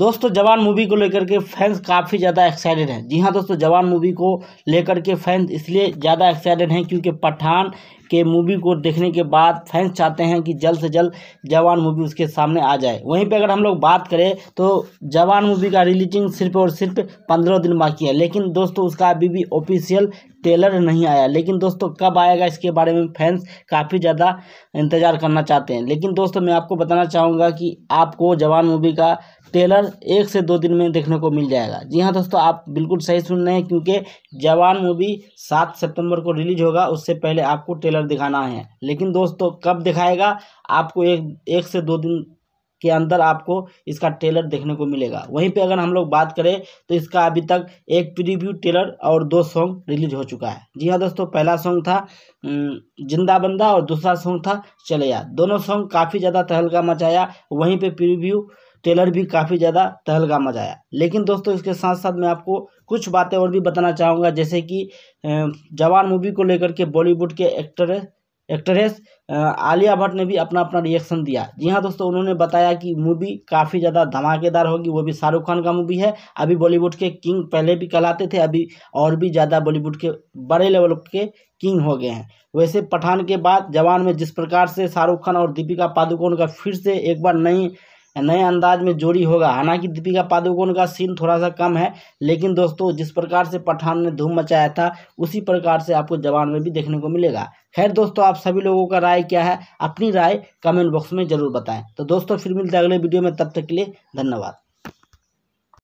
दोस्तों जवान मूवी को लेकर के फैंस काफ़ी ज़्यादा एक्साइटेड हैं जी हाँ दोस्तों जवान मूवी को लेकर के फैंस इसलिए ज़्यादा एक्साइटेड हैं क्योंकि पठान के मूवी को देखने के बाद फैंस चाहते हैं कि जल्द से जल्द जवान मूवी उसके सामने आ जाए वहीं पे अगर हम लोग बात करें तो जवान मूवी का रिलीजिंग सिर्फ और सिर्फ पंद्रह दिन बाकी है लेकिन दोस्तों उसका अभी भी ऑफिशियल टेलर नहीं आया लेकिन दोस्तों कब आएगा इसके बारे में फैंस काफ़ी ज़्यादा इंतज़ार करना चाहते हैं लेकिन दोस्तों मैं आपको बताना चाहूँगा कि आपको जवान मूवी का टेलर एक से दो दिन में देखने को मिल जाएगा जी हाँ दोस्तों आप बिल्कुल सही सुन रहे हैं क्योंकि जवान मूवी सात सितंबर को रिलीज होगा उससे पहले आपको टेलर दिखाना है लेकिन दोस्तों कब दिखाएगा आपको एक एक से दो दिन के अंदर आपको इसका ट्रेलर देखने को मिलेगा वहीं पे अगर हम लोग बात करें तो इसका अभी तक एक प्रीव्यू ट्रेलर और दो सॉन्ग रिलीज हो चुका है जी हाँ दोस्तों पहला सॉन्ग था जिंदा बंदा और दूसरा सॉन्ग था चले या दोनों सॉन्ग काफ़ी ज़्यादा तहलका मचाया वहीं पर प्रीव्यू ट्रेलर भी काफ़ी ज़्यादा तहलका मचाया लेकिन दोस्तों इसके साथ साथ मैं आपको कुछ बातें और भी बताना चाहूँगा जैसे कि जवान मूवी को लेकर के बॉलीवुड के एक्टर एक्ट्रेस आलिया भट्ट ने भी अपना अपना रिएक्शन दिया जी हाँ दोस्तों उन्होंने बताया कि मूवी काफ़ी ज़्यादा धमाकेदार होगी वो भी शाहरुख खान का मूवी है अभी बॉलीवुड के किंग पहले भी कहलाते थे अभी और भी ज़्यादा बॉलीवुड के बड़े लेवल के किंग हो गए हैं वैसे पठान के बाद जवान में जिस प्रकार से शाहरुख खान और दीपिका पादुकोण का फिर से एक बार नई नए अंदाज में जोड़ी होगा हालांकि दीपिका पादुकोण का सीन थोड़ा सा कम है लेकिन दोस्तों जिस प्रकार से पठान ने धूम मचाया था उसी प्रकार से आपको जवान में भी देखने को मिलेगा खैर दोस्तों आप सभी लोगों का राय क्या है अपनी राय कमेंट बॉक्स में जरूर बताएं तो दोस्तों फिर मिलते हैं अगले वीडियो में तब तक के लिए धन्यवाद